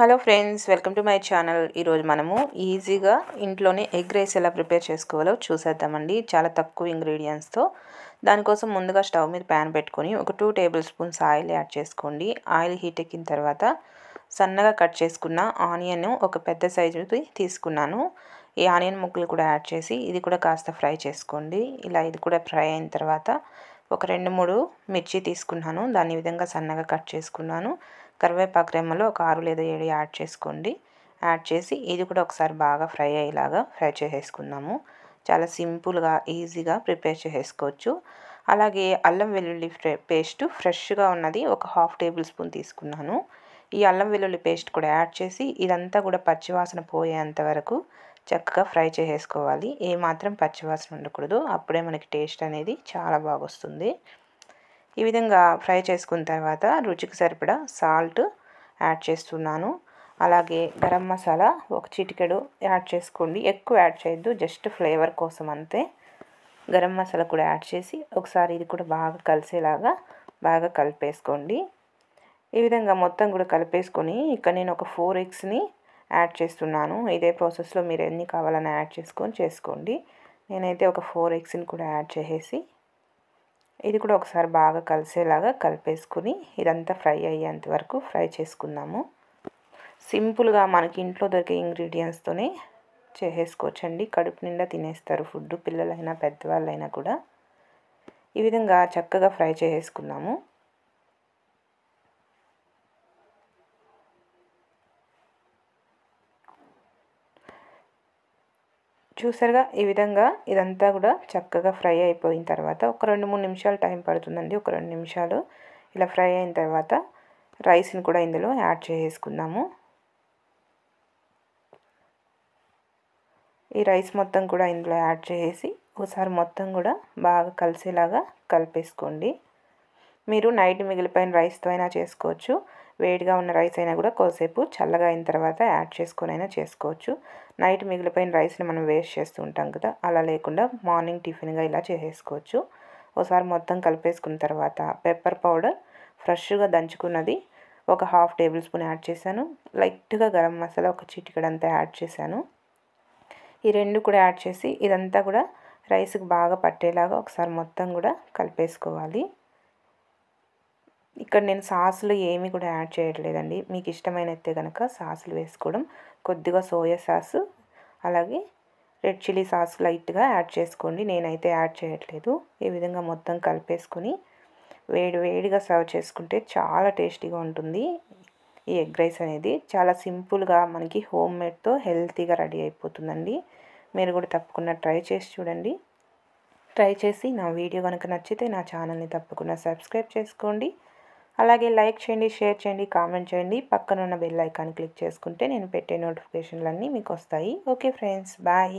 hello friends welcome to my channel ఈరోజు మనము ఈజీగా ఇంట్లోనే ఎగ్ రైస్ ఎలా ప్రిపేర్ చేసుకోవాలో చూసేద్దామండి చాలా తక్కువ ఇంగ్రీడియంట్స్తో దానికోసం ముందుగా స్టవ్ మీద ప్యాన్ పెట్టుకొని ఒక two tablespoons oil add చేసుకోండి ఆయిల్ హీట్ ఎక్కిన తర్వాత సన్నగా కట్ చేసుకున్న ఆనియన్ ఒక పెద్ద సైజు తీసుకున్నాను ఈ ఆనియన్ ముక్కలు కూడా యాడ్ చేసి ఇది కూడా కాస్త ఫ్రై చేసుకోండి ఇలా ఇది కూడా ఫ్రై అయిన తర్వాత ఒక రెండు మూడు మిర్చి తీసుకున్నాను దాన్ని విధంగా సన్నగా కట్ చేసుకున్నాను కరివేపాకు రెమ్మలు ఒక ఆరు లేదా ఏడు యాడ్ చేసుకోండి యాడ్ చేసి ఇది కూడా ఒకసారి బాగా ఫ్రై అయ్యేలాగా ఫ్రై చేసేసుకుందాము చాలా సింపుల్గా ఈజీగా ప్రిపేర్ చేసేసుకోవచ్చు అలాగే అల్లం వెల్లుల్లి పేస్ట్ ఫ్రెష్గా ఉన్నది ఒక హాఫ్ టేబుల్ స్పూన్ తీసుకున్నాను ఈ అల్లం వెల్లుల్లి పేస్ట్ కూడా యాడ్ చేసి ఇదంతా కూడా పచ్చివాసన పోయేంత వరకు చక్కగా ఫ్రై చేసేసుకోవాలి ఏమాత్రం పచ్చివాసన ఉండకూడదు అప్పుడే మనకి టేస్ట్ అనేది చాలా బాగొస్తుంది ఈ విధంగా ఫ్రై చేసుకున్న తర్వాత రుచికి సరిపడా సాల్ట్ యాడ్ చేస్తున్నాను అలాగే గరం మసాలా ఒక చిటికెడు యాడ్ చేసుకోండి ఎక్కువ యాడ్ చేయొద్దు జస్ట్ ఫ్లేవర్ కోసం అంతే గరం మసాలా కూడా యాడ్ చేసి ఒకసారి ఇది కూడా బాగా కలిసేలాగా బాగా కలిపేసుకోండి ఈ విధంగా మొత్తం కూడా కలిపేసుకొని ఇక్కడ నేను ఒక ఫోర్ ఎగ్స్ని యాడ్ చేస్తున్నాను ఇదే ప్రాసెస్లో మీరు ఎన్ని కావాలని యాడ్ చేసుకొని చేసుకోండి నేనైతే ఒక ఫోర్ ఎగ్స్ని కూడా యాడ్ చేసేసి ఇది కూడా ఒకసారి బాగా కలిసేలాగా కలిపేసుకుని ఇదంతా ఫ్రై అయ్యేంత వరకు ఫ్రై చేసుకుందాము సింపుల్గా మనకి ఇంట్లో దొరికే ఇంగ్రీడియంట్స్తోనే చేసేసుకోవచ్చండి కడుపు నిండా తినేస్తారు ఫుడ్ పిల్లలైనా పెద్దవాళ్ళైనా కూడా ఈ విధంగా చక్కగా ఫ్రై చేసేసుకున్నాము చూసారుగా ఈ విధంగా ఇదంతా కూడా చక్కగా ఫ్రై అయిపోయిన తర్వాత ఒక రెండు మూడు నిమిషాలు టైం పడుతుందండి ఒక రెండు నిమిషాలు ఇలా ఫ్రై అయిన తర్వాత రైస్ని కూడా ఇందులో యాడ్ చేసేసుకుందాము ఈ రైస్ మొత్తం కూడా ఇందులో యాడ్ చేసి ఒకసారి మొత్తం కూడా బాగా కలిసేలాగా కలిపేసుకోండి మీరు నైట్ మిగిలిపోయిన రైస్తో అయినా చేసుకోవచ్చు వేడిగా ఉన్న రైస్ అయినా కూడా కొద్దిసేపు చల్లగా అయిన తర్వాత యాడ్ చేసుకొని అయినా చేసుకోవచ్చు నైట్ మిగిలిపోయిన రైస్ని మనం వేస్ట్ చేస్తూ ఉంటాం కదా అలా లేకుండా మార్నింగ్ టిఫిన్గా ఇలా చేసేసుకోవచ్చు ఒకసారి మొత్తం కలిపేసుకున్న తర్వాత పెప్పర్ పౌడర్ ఫ్రెష్గా దంచుకున్నది ఒక హాఫ్ టేబుల్ స్పూన్ యాడ్ చేశాను లైట్గా గరం మసాలా ఒక చిటికడంతా యాడ్ చేశాను ఈ రెండు కూడా యాడ్ చేసి ఇదంతా కూడా రైస్కి బాగా పట్టేలాగా ఒకసారి మొత్తం కూడా కలిపేసుకోవాలి ఇక్కడ నేను సాసులు ఏమి కూడా యాడ్ చేయట్లేదండి మీకు ఇష్టమైనతే కనుక సాసులు వేసుకోవడం కొద్దిగా సోయా సాసు అలాగే రెడ్ చిల్లీ సాస్ లైట్గా యాడ్ చేసుకోండి నేనైతే యాడ్ చేయట్లేదు ఈ విధంగా మొత్తం కలిపేసుకొని వేడి వేడిగా సర్వ్ చేసుకుంటే చాలా టేస్టీగా ఉంటుంది ఈ ఎగ్ రైస్ అనేది చాలా సింపుల్గా మనకి హోమ్ మేడ్తో హెల్తీగా రెడీ అయిపోతుందండి మీరు కూడా తప్పకుండా ట్రై చేసి చూడండి ట్రై చేసి నా వీడియో కనుక నచ్చితే నా ఛానల్ని తప్పకుండా సబ్స్క్రైబ్ చేసుకోండి అలాగే లైక్ చేయండి షేర్ చేయండి కామెంట్ చేయండి పక్కనున్న బెల్ ఐకాన్ క్లిక్ చేసుకుంటే నేను పెట్టే నోటిఫికేషన్లన్నీ మీకు వస్తాయి ఓకే ఫ్రెండ్స్ బాయ్